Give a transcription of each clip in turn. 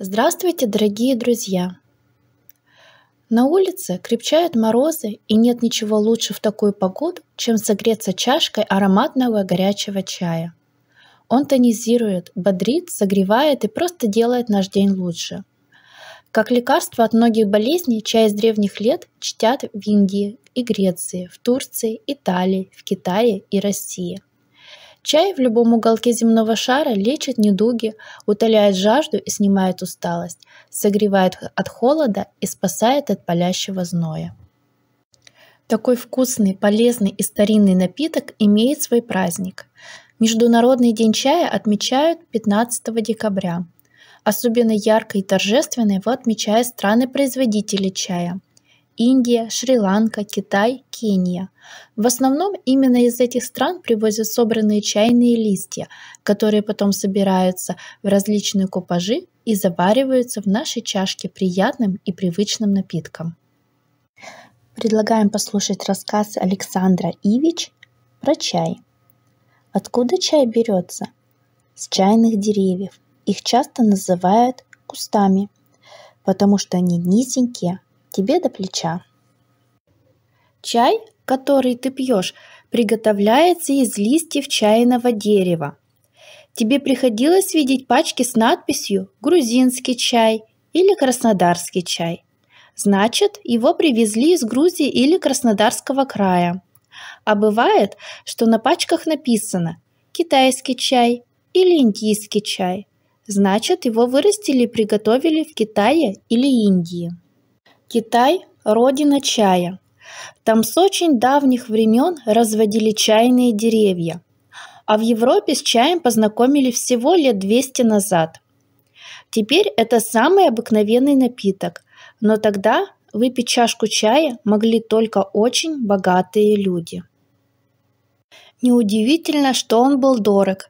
Здравствуйте, дорогие друзья! На улице крепчают морозы, и нет ничего лучше в такую погоду, чем согреться чашкой ароматного горячего чая. Он тонизирует, бодрит, согревает и просто делает наш день лучше. Как лекарство от многих болезней чай с древних лет чтят в Индии и Греции, в Турции, Италии, в Китае и России – Чай в любом уголке земного шара лечит недуги, утоляет жажду и снимает усталость, согревает от холода и спасает от палящего зноя. Такой вкусный, полезный и старинный напиток имеет свой праздник. Международный день чая отмечают 15 декабря. Особенно ярко и торжественно его отмечают страны-производители чая – Индия, Шри-Ланка, Китай, Кения. В основном именно из этих стран привозят собранные чайные листья, которые потом собираются в различные купажи и завариваются в нашей чашке приятным и привычным напитком. Предлагаем послушать рассказ Александра Ивич про чай. Откуда чай берется? С чайных деревьев. Их часто называют кустами, потому что они низенькие, тебе до плеча. Чай, который ты пьешь, приготовляется из листьев чайного дерева. Тебе приходилось видеть пачки с надписью «Грузинский чай» или «Краснодарский чай». Значит, его привезли из Грузии или Краснодарского края. А бывает, что на пачках написано «Китайский чай» или «Индийский чай». Значит, его вырастили и приготовили в Китае или Индии. Китай – родина чая. Там с очень давних времен разводили чайные деревья, а в Европе с чаем познакомили всего лет 200 назад. Теперь это самый обыкновенный напиток, но тогда выпить чашку чая могли только очень богатые люди. Неудивительно, что он был дорог.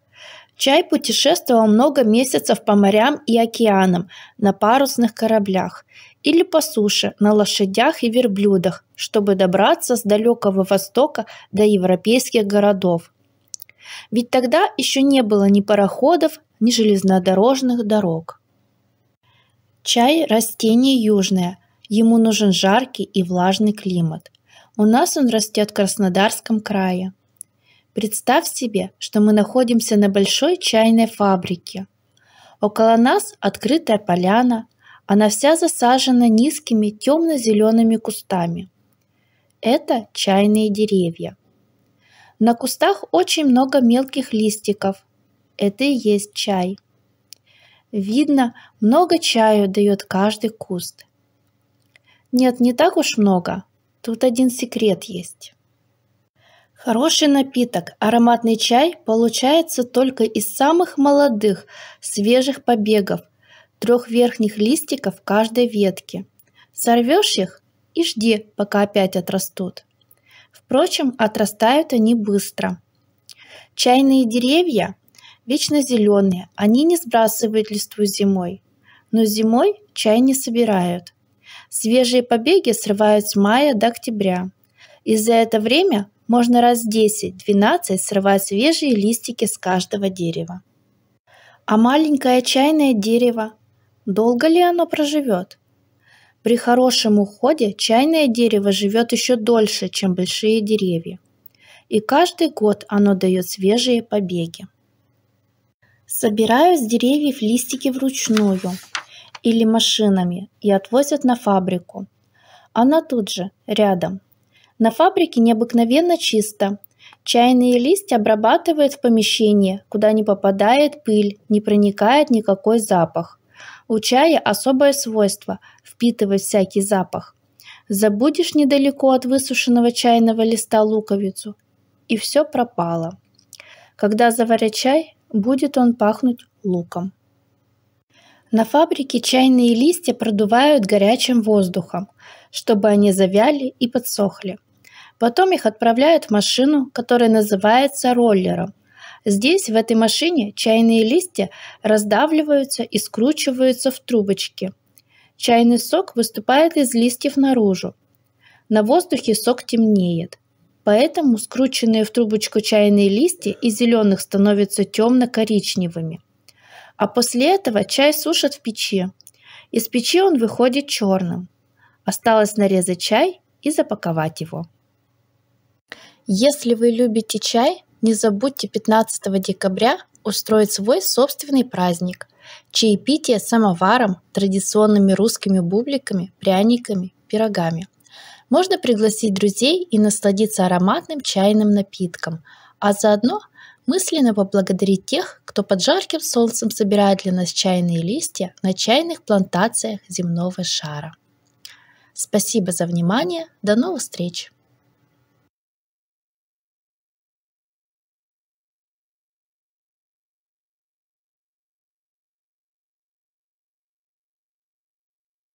Чай путешествовал много месяцев по морям и океанам на парусных кораблях или по суше на лошадях и верблюдах, чтобы добраться с далекого востока до европейских городов. Ведь тогда еще не было ни пароходов, ни железнодорожных дорог. Чай – растение южное, ему нужен жаркий и влажный климат. У нас он растет в Краснодарском крае. Представь себе, что мы находимся на большой чайной фабрике. Около нас открытая поляна, она вся засажена низкими темно-зелеными кустами. Это чайные деревья. На кустах очень много мелких листиков. Это и есть чай. Видно, много чаю дает каждый куст. Нет, не так уж много. Тут один секрет есть. Хороший напиток, ароматный чай, получается только из самых молодых, свежих побегов – трех верхних листиков каждой ветки. Сорвешь их и жди, пока опять отрастут. Впрочем, отрастают они быстро. Чайные деревья вечно зеленые, они не сбрасывают листву зимой. Но зимой чай не собирают. Свежие побеги срывают с мая до октября. И за это время можно раз 10-12 срывать свежие листики с каждого дерева. А маленькое чайное дерево Долго ли оно проживет? При хорошем уходе чайное дерево живет еще дольше, чем большие деревья. И каждый год оно дает свежие побеги. Собирают с деревьев листики вручную или машинами и отвозят на фабрику. Она тут же, рядом. На фабрике необыкновенно чисто. Чайные листья обрабатывают в помещении, куда не попадает пыль, не проникает никакой запах – у чая особое свойство – впитывать всякий запах. Забудешь недалеко от высушенного чайного листа луковицу, и все пропало. Когда заварят чай, будет он пахнуть луком. На фабрике чайные листья продувают горячим воздухом, чтобы они завяли и подсохли. Потом их отправляют в машину, которая называется роллером – Здесь, в этой машине, чайные листья раздавливаются и скручиваются в трубочки. Чайный сок выступает из листьев наружу. На воздухе сок темнеет. Поэтому скрученные в трубочку чайные листья из зеленых становятся темно-коричневыми. А после этого чай сушат в печи. Из печи он выходит черным. Осталось нарезать чай и запаковать его. Если вы любите чай, не забудьте 15 декабря устроить свой собственный праздник. Чаепитие с самоваром, традиционными русскими бубликами, пряниками, пирогами. Можно пригласить друзей и насладиться ароматным чайным напитком, а заодно мысленно поблагодарить тех, кто под жарким солнцем собирает для нас чайные листья на чайных плантациях земного шара. Спасибо за внимание, до новых встреч!